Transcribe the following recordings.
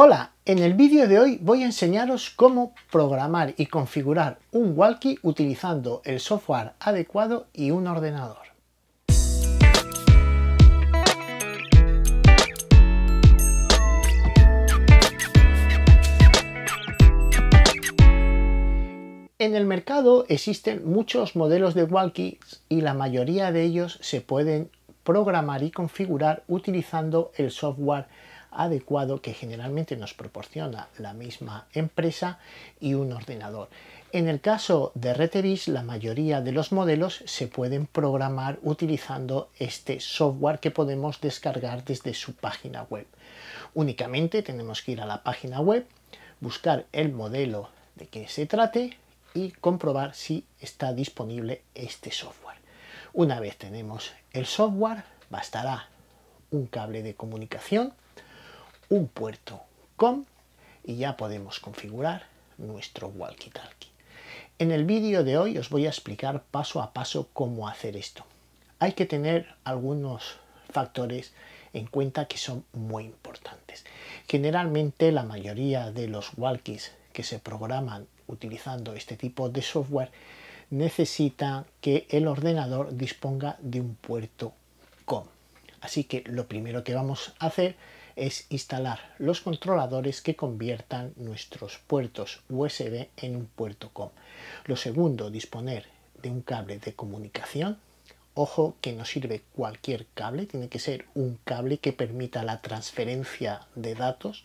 Hola, en el vídeo de hoy voy a enseñaros cómo programar y configurar un walkie utilizando el software adecuado y un ordenador. En el mercado existen muchos modelos de walkies y la mayoría de ellos se pueden programar y configurar utilizando el software adecuado que generalmente nos proporciona la misma empresa y un ordenador. En el caso de Retevis, la mayoría de los modelos se pueden programar utilizando este software que podemos descargar desde su página web. Únicamente tenemos que ir a la página web, buscar el modelo de que se trate y comprobar si está disponible este software. Una vez tenemos el software, bastará un cable de comunicación un puerto COM y ya podemos configurar nuestro walkie-talkie. En el vídeo de hoy os voy a explicar paso a paso cómo hacer esto. Hay que tener algunos factores en cuenta que son muy importantes. Generalmente la mayoría de los walkies que se programan utilizando este tipo de software necesita que el ordenador disponga de un puerto COM. Así que lo primero que vamos a hacer es instalar los controladores que conviertan nuestros puertos USB en un puerto COM. Lo segundo, disponer de un cable de comunicación. Ojo que no sirve cualquier cable, tiene que ser un cable que permita la transferencia de datos.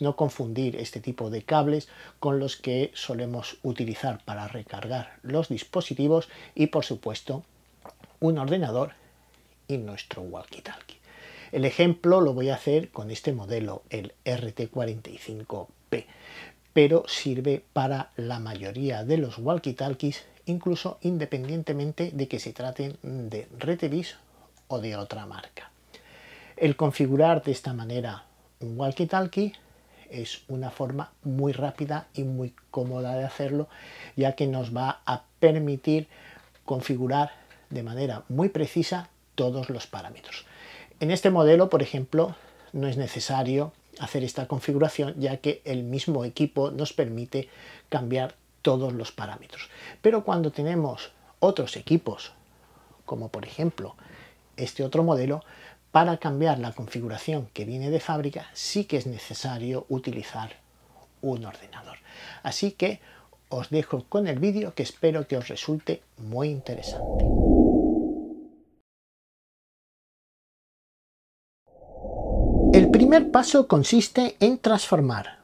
No confundir este tipo de cables con los que solemos utilizar para recargar los dispositivos y por supuesto un ordenador y nuestro walkie-talkie. El ejemplo lo voy a hacer con este modelo, el RT45P, pero sirve para la mayoría de los walkie-talkies, incluso independientemente de que se traten de Retevis o de otra marca. El configurar de esta manera un walkie-talkie es una forma muy rápida y muy cómoda de hacerlo, ya que nos va a permitir configurar de manera muy precisa todos los parámetros. En este modelo, por ejemplo, no es necesario hacer esta configuración ya que el mismo equipo nos permite cambiar todos los parámetros. Pero cuando tenemos otros equipos, como por ejemplo este otro modelo, para cambiar la configuración que viene de fábrica sí que es necesario utilizar un ordenador. Así que os dejo con el vídeo que espero que os resulte muy interesante. El primer paso consiste en transformar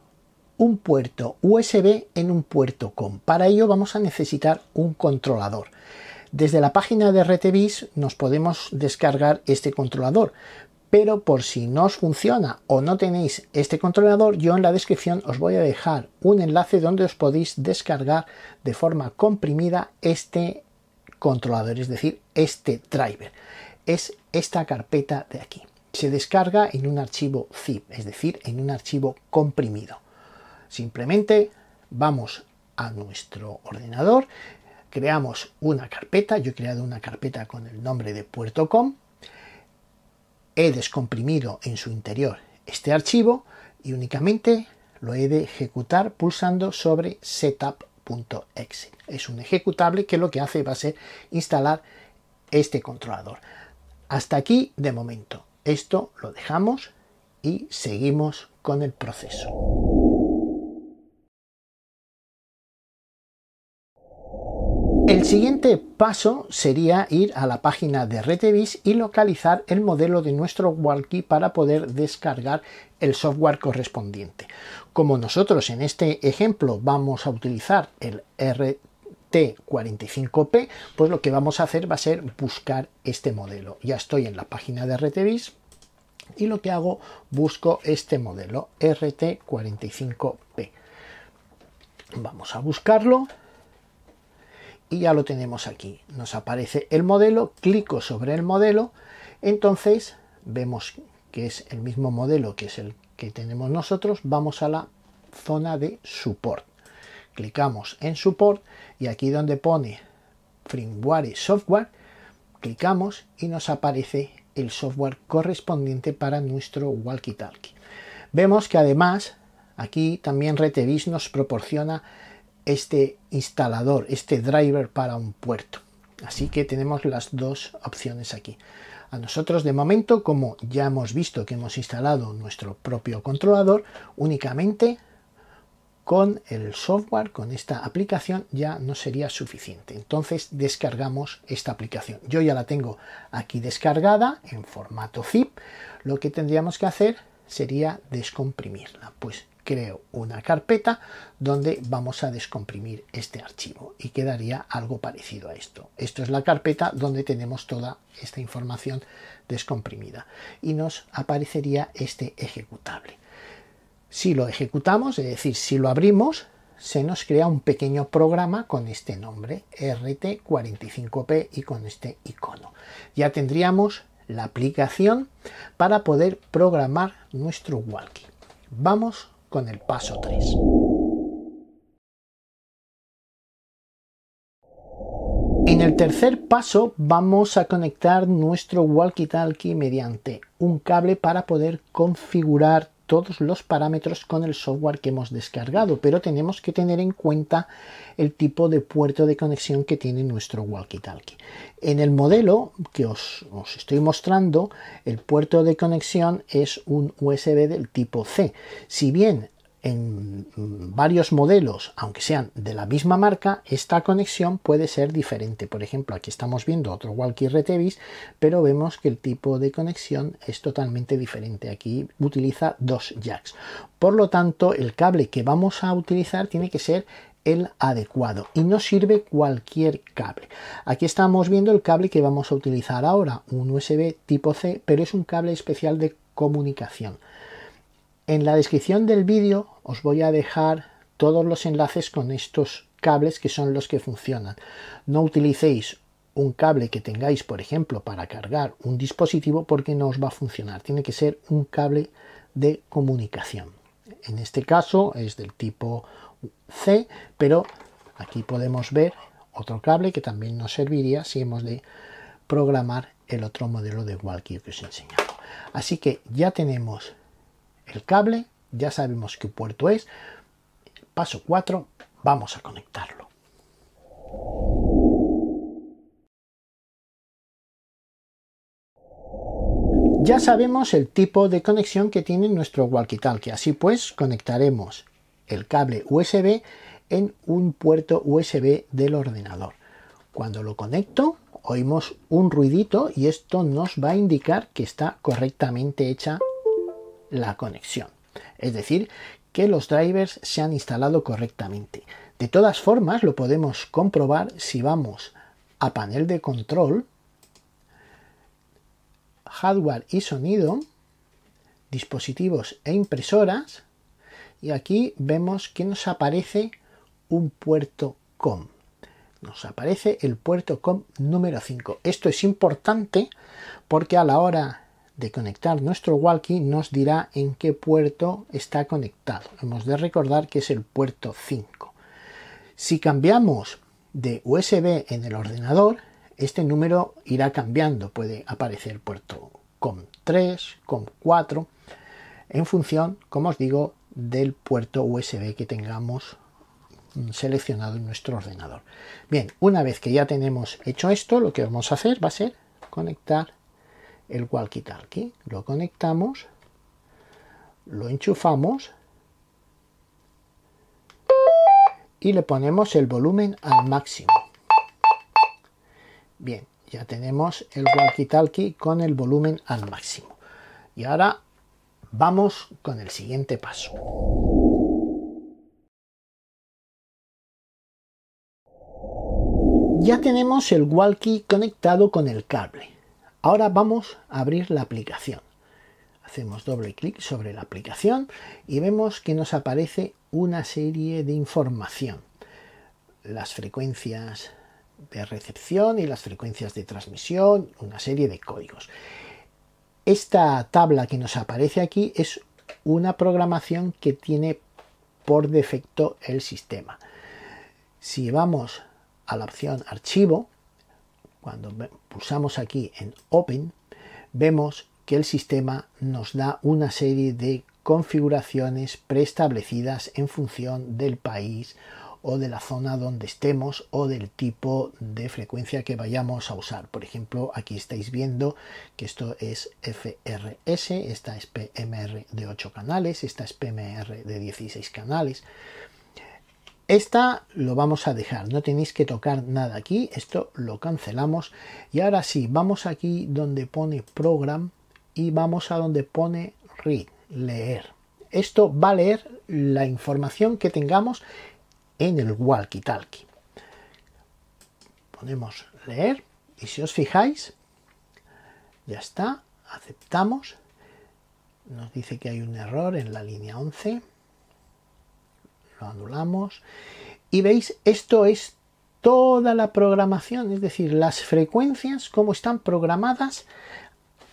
un puerto USB en un puerto COM. Para ello vamos a necesitar un controlador. Desde la página de RTBIS nos podemos descargar este controlador, pero por si no os funciona o no tenéis este controlador, yo en la descripción os voy a dejar un enlace donde os podéis descargar de forma comprimida este controlador, es decir, este driver. Es esta carpeta de aquí se descarga en un archivo zip, es decir, en un archivo comprimido. Simplemente vamos a nuestro ordenador, creamos una carpeta, yo he creado una carpeta con el nombre de puerto.com, he descomprimido en su interior este archivo y únicamente lo he de ejecutar pulsando sobre setup.exe. Es un ejecutable que lo que hace va a ser instalar este controlador. Hasta aquí de momento. Esto lo dejamos y seguimos con el proceso. El siguiente paso sería ir a la página de Retevis y localizar el modelo de nuestro walkie para poder descargar el software correspondiente. Como nosotros en este ejemplo vamos a utilizar el RT 45 p pues lo que vamos a hacer va a ser buscar este modelo. Ya estoy en la página de RTBIS y lo que hago, busco este modelo RT45P. Vamos a buscarlo y ya lo tenemos aquí. Nos aparece el modelo, clico sobre el modelo, entonces vemos que es el mismo modelo que es el que tenemos nosotros, vamos a la zona de soporte clicamos en support y aquí donde pone firmware software, clicamos y nos aparece el software correspondiente para nuestro walkie-talkie. Vemos que además aquí también Retevis nos proporciona este instalador, este driver para un puerto. Así que tenemos las dos opciones aquí. A nosotros de momento, como ya hemos visto que hemos instalado nuestro propio controlador, únicamente con el software, con esta aplicación, ya no sería suficiente. Entonces descargamos esta aplicación. Yo ya la tengo aquí descargada en formato zip. Lo que tendríamos que hacer sería descomprimirla. Pues creo una carpeta donde vamos a descomprimir este archivo y quedaría algo parecido a esto. Esto es la carpeta donde tenemos toda esta información descomprimida y nos aparecería este ejecutable. Si lo ejecutamos, es decir, si lo abrimos, se nos crea un pequeño programa con este nombre, RT45P y con este icono. Ya tendríamos la aplicación para poder programar nuestro walkie. Vamos con el paso 3. En el tercer paso vamos a conectar nuestro walkie-talkie mediante un cable para poder configurar todos los parámetros con el software que hemos descargado, pero tenemos que tener en cuenta el tipo de puerto de conexión que tiene nuestro walkie-talkie. En el modelo que os, os, estoy mostrando, el puerto de conexión es un USB del tipo C. Si bien en varios modelos, aunque sean de la misma marca, esta conexión puede ser diferente. Por ejemplo, aquí estamos viendo otro Walkie Retevis, pero vemos que el tipo de conexión es totalmente diferente. Aquí utiliza dos jacks. Por lo tanto, el cable que vamos a utilizar tiene que ser el adecuado y no sirve cualquier cable. Aquí estamos viendo el cable que vamos a utilizar ahora, un USB tipo C, pero es un cable especial de comunicación. En la descripción del vídeo os voy a dejar todos los enlaces con estos cables que son los que funcionan. No utilicéis un cable que tengáis, por ejemplo, para cargar un dispositivo porque no os va a funcionar. Tiene que ser un cable de comunicación. En este caso es del tipo C, pero aquí podemos ver otro cable que también nos serviría si hemos de programar el otro modelo de walkie que os he enseñado. Así que ya tenemos el cable, ya sabemos qué puerto es. Paso 4, vamos a conectarlo. Ya sabemos el tipo de conexión que tiene nuestro walkie-talkie, así pues conectaremos el cable USB en un puerto USB del ordenador. Cuando lo conecto oímos un ruidito y esto nos va a indicar que está correctamente hecha la conexión. Es decir, que los drivers se han instalado correctamente. De todas formas, lo podemos comprobar si vamos a panel de control, hardware y sonido, dispositivos e impresoras, y aquí vemos que nos aparece un puerto COM. Nos aparece el puerto COM número 5. Esto es importante porque a la hora de conectar nuestro walkie nos dirá en qué puerto está conectado. Hemos de recordar que es el puerto 5. Si cambiamos de USB en el ordenador, este número irá cambiando. Puede aparecer puerto COM3, COM4, en función, como os digo, del puerto USB que tengamos seleccionado en nuestro ordenador. Bien, una vez que ya tenemos hecho esto, lo que vamos a hacer va a ser conectar el walkie-talkie. Lo conectamos, lo enchufamos y le ponemos el volumen al máximo. Bien, ya tenemos el walkie-talkie con el volumen al máximo. Y ahora vamos con el siguiente paso. Ya tenemos el walkie conectado con el cable. Ahora vamos a abrir la aplicación. Hacemos doble clic sobre la aplicación y vemos que nos aparece una serie de información. Las frecuencias de recepción y las frecuencias de transmisión, una serie de códigos. Esta tabla que nos aparece aquí es una programación que tiene por defecto el sistema. Si vamos a la opción archivo, cuando pulsamos aquí en Open, vemos que el sistema nos da una serie de configuraciones preestablecidas en función del país o de la zona donde estemos o del tipo de frecuencia que vayamos a usar. Por ejemplo, aquí estáis viendo que esto es FRS, esta es PMR de 8 canales, esta es PMR de 16 canales. Esta lo vamos a dejar, no tenéis que tocar nada aquí, esto lo cancelamos. Y ahora sí, vamos aquí donde pone program y vamos a donde pone read, leer. Esto va a leer la información que tengamos en el walkie-talkie. Ponemos leer y si os fijáis, ya está, aceptamos. Nos dice que hay un error en la línea 11 anulamos. Y veis, esto es toda la programación, es decir, las frecuencias como están programadas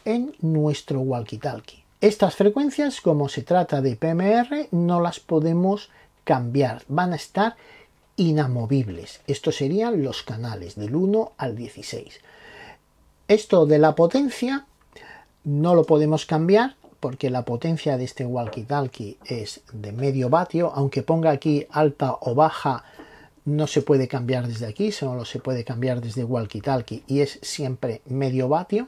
en nuestro walkie-talkie. Estas frecuencias, como se trata de PMR, no las podemos cambiar, van a estar inamovibles. Estos serían los canales del 1 al 16. Esto de la potencia no lo podemos cambiar, porque la potencia de este walkie-talkie es de medio vatio, aunque ponga aquí alta o baja, no se puede cambiar desde aquí, solo se puede cambiar desde walkie-talkie y es siempre medio vatio.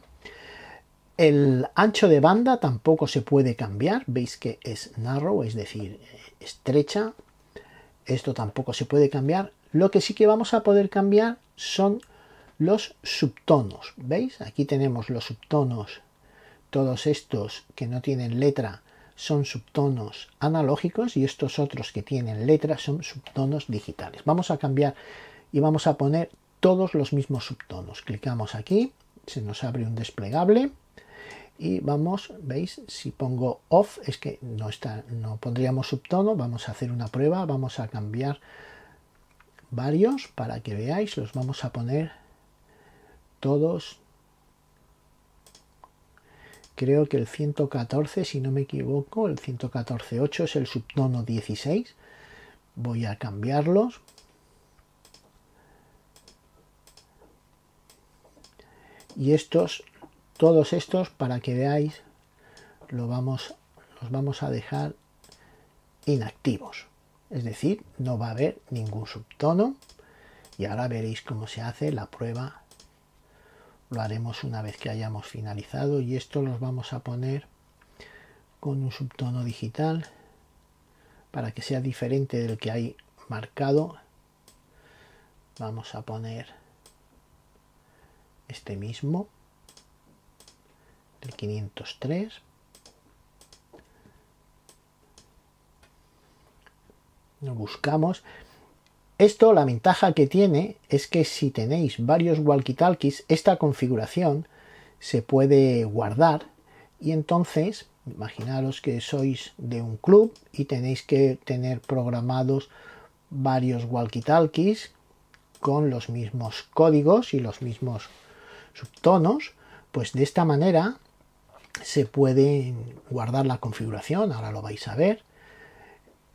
El ancho de banda tampoco se puede cambiar, veis que es narrow, es decir, estrecha. Esto tampoco se puede cambiar. Lo que sí que vamos a poder cambiar son los subtonos. ¿Veis? Aquí tenemos los subtonos todos estos que no tienen letra son subtonos analógicos y estos otros que tienen letra son subtonos digitales. Vamos a cambiar y vamos a poner todos los mismos subtonos. Clicamos aquí, se nos abre un desplegable y vamos, veis, si pongo off es que no está, no pondríamos subtono, vamos a hacer una prueba, vamos a cambiar varios para que veáis, los vamos a poner todos creo que el 114, si no me equivoco, el 114.8 es el subtono 16. Voy a cambiarlos. Y estos, todos estos, para que veáis, los vamos a dejar inactivos. Es decir, no va a haber ningún subtono. Y ahora veréis cómo se hace la prueba lo haremos una vez que hayamos finalizado y esto los vamos a poner con un subtono digital para que sea diferente del que hay marcado vamos a poner este mismo el 503 lo buscamos esto la ventaja que tiene es que si tenéis varios walkie-talkies, esta configuración se puede guardar y entonces imaginaros que sois de un club y tenéis que tener programados varios walkie-talkies con los mismos códigos y los mismos subtonos, pues de esta manera se puede guardar la configuración, ahora lo vais a ver.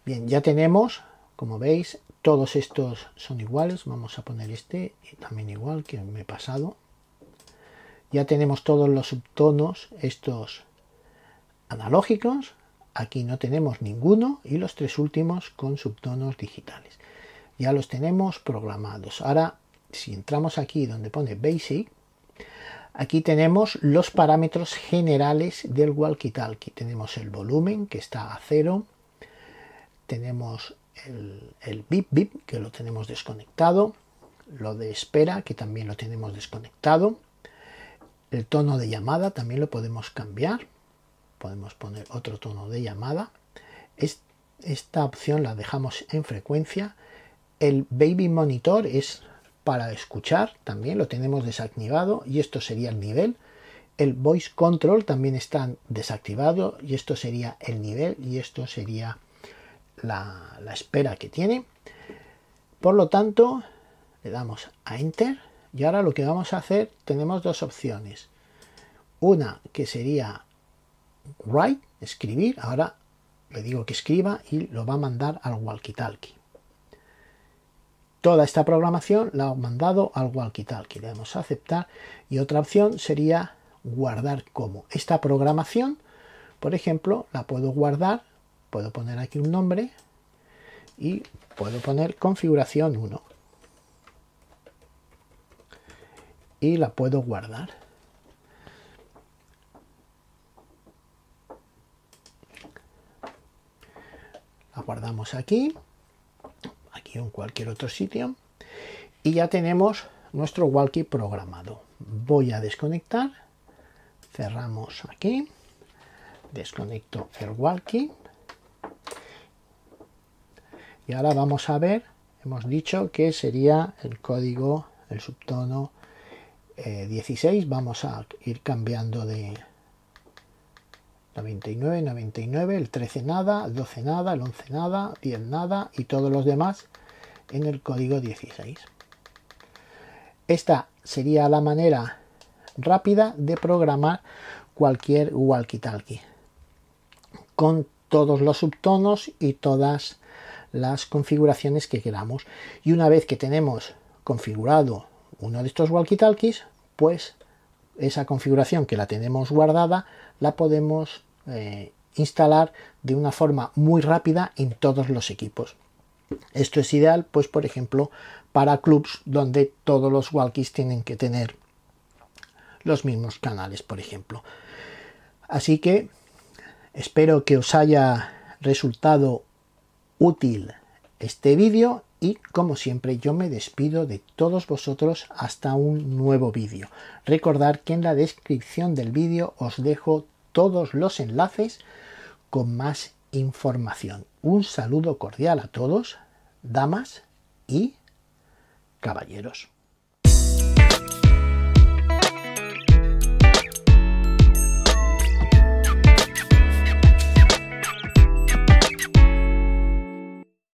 Bien, ya tenemos como veis, todos estos son iguales. Vamos a poner este también igual que me he pasado. Ya tenemos todos los subtonos estos analógicos. Aquí no tenemos ninguno y los tres últimos con subtonos digitales. Ya los tenemos programados. Ahora, si entramos aquí donde pone Basic, Aquí tenemos los parámetros generales del walkie-talkie. Tenemos el volumen que está a cero, tenemos el, bip bip que lo tenemos desconectado, lo de espera que también lo tenemos desconectado, el tono de llamada también lo podemos cambiar, podemos poner otro tono de llamada, esta opción la dejamos en frecuencia, el baby monitor es para escuchar, también lo tenemos desactivado y esto sería el nivel, el voice control también está desactivado y esto sería el nivel y esto sería la, espera que tiene. Por lo tanto, le damos a Enter y ahora lo que vamos a hacer, tenemos dos opciones. Una que sería write, escribir, ahora le digo que escriba y lo va a mandar al walkie Toda esta programación la ha mandado al walkie-talkie, le damos a aceptar y otra opción sería guardar como. Esta programación, por ejemplo, la puedo guardar puedo poner aquí un nombre y puedo poner configuración 1 y la puedo guardar la guardamos aquí aquí o en cualquier otro sitio y ya tenemos nuestro walkie programado voy a desconectar cerramos aquí desconecto el walkie y ahora vamos a ver, hemos dicho que sería el código, el subtono 16. Eh, vamos a ir cambiando de 99, 99, el 13 nada, el 12 nada, el 11 nada, 10 nada y todos los demás en el código 16. Esta sería la manera rápida de programar cualquier walkie-talkie con todos los subtonos y todas las configuraciones que queramos. Y una vez que tenemos configurado uno de estos walkie-talkies, pues esa configuración que la tenemos guardada la podemos eh, instalar de una forma muy rápida en todos los equipos. Esto es ideal, pues por ejemplo, para clubs donde todos los walkies tienen que tener los mismos canales, por ejemplo. Así que espero que os haya resultado útil este vídeo y como siempre yo me despido de todos vosotros hasta un nuevo vídeo. Recordad que en la descripción del vídeo os dejo todos los enlaces con más información. Un saludo cordial a todos, damas y caballeros.